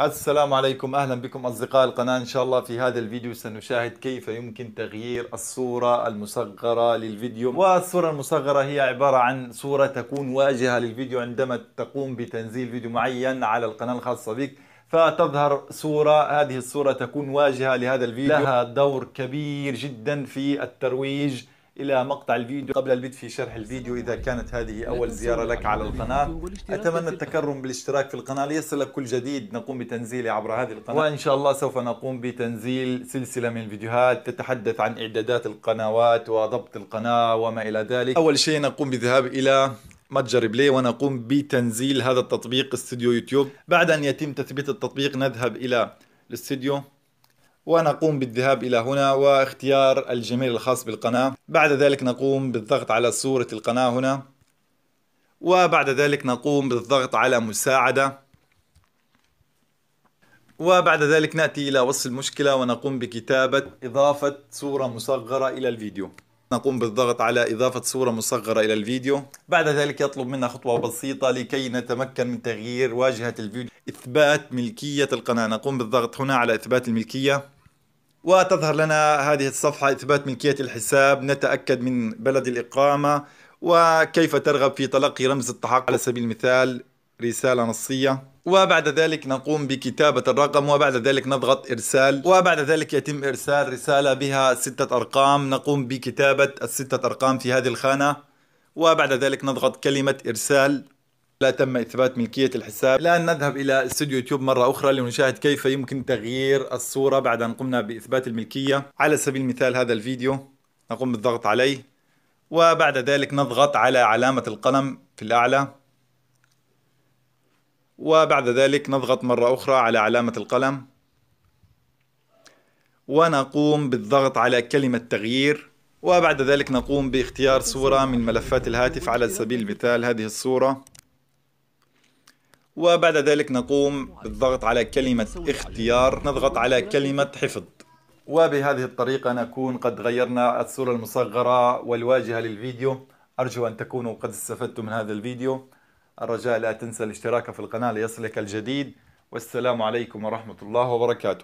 السلام عليكم اهلا بكم اصدقاء القناه ان شاء الله في هذا الفيديو سنشاهد كيف يمكن تغيير الصوره المصغره للفيديو والصوره المصغره هي عباره عن صوره تكون واجهه للفيديو عندما تقوم بتنزيل فيديو معين على القناه الخاصه بك فتظهر صورة هذه الصورة تكون واجهة لهذا الفيديو لها دور كبير جدا في الترويج إلى مقطع الفيديو قبل البدء في شرح الفيديو إذا كانت هذه أول زيارة يعني لك على القناة أتمنى التكرم بالاشتراك في القناة ليصلك كل جديد نقوم بتنزيله عبر هذه القناة وإن شاء الله سوف نقوم بتنزيل سلسلة من الفيديوهات تتحدث عن إعدادات القنوات وضبط القناة وما إلى ذلك أول شيء نقوم بالذهاب إلى متجر بلاي ونقوم بتنزيل هذا التطبيق استوديو يوتيوب بعد أن يتم تثبيت التطبيق نذهب إلى الاستوديو ونقوم بالذهاب إلى هنا واختيار الجميل الخاص بالقناة بعد ذلك نقوم بالضغط على صورة القناة هنا وبعد ذلك نقوم بالضغط على مساعدة وبعد ذلك نأتي إلى وصف المشكلة ونقوم بكتابة إضافة صورة مصغرة إلى الفيديو نقوم بالضغط على إضافة صورة مصغرة إلى الفيديو بعد ذلك يطلب منا خطوة بسيطة لكي نتمكن من تغيير واجهة الفيديو إثبات ملكية القناة نقوم بالضغط هنا على إثبات الملكية وتظهر لنا هذه الصفحة إثبات ملكية الحساب نتأكد من بلد الإقامة وكيف ترغب في تلقي رمز التحقق على سبيل المثال رسالة نصية وبعد ذلك نقوم بكتابة الرقم وبعد ذلك نضغط إرسال وبعد ذلك يتم إرسال رسالة بها ستة أرقام نقوم بكتابة الستة أرقام في هذه الخانة وبعد ذلك نضغط كلمة إرسال لا تم إثبات ملكية الحساب الآن نذهب إلى استوديو يوتيوب مرة أخرى لنشاهد كيف يمكن تغيير الصورة بعد أن قمنا بإثبات الملكية على سبيل المثال هذا الفيديو نقوم بالضغط عليه وبعد ذلك نضغط على علامة القلم في الأعلى وبعد ذلك نضغط مرة أخرى على علامة القلم ونقوم بالضغط على كلمة تغيير وبعد ذلك نقوم باختيار صورة من ملفات الهاتف على سبيل المثال هذه الصورة وبعد ذلك نقوم بالضغط على كلمة اختيار نضغط على كلمة حفظ وبهذه الطريقة نكون قد غيرنا الصورة المصغرة والواجهة للفيديو أرجو أن تكونوا قد استفدتم من هذا الفيديو الرجاء لا تنسى الاشتراك في القناة ليصلك الجديد والسلام عليكم ورحمة الله وبركاته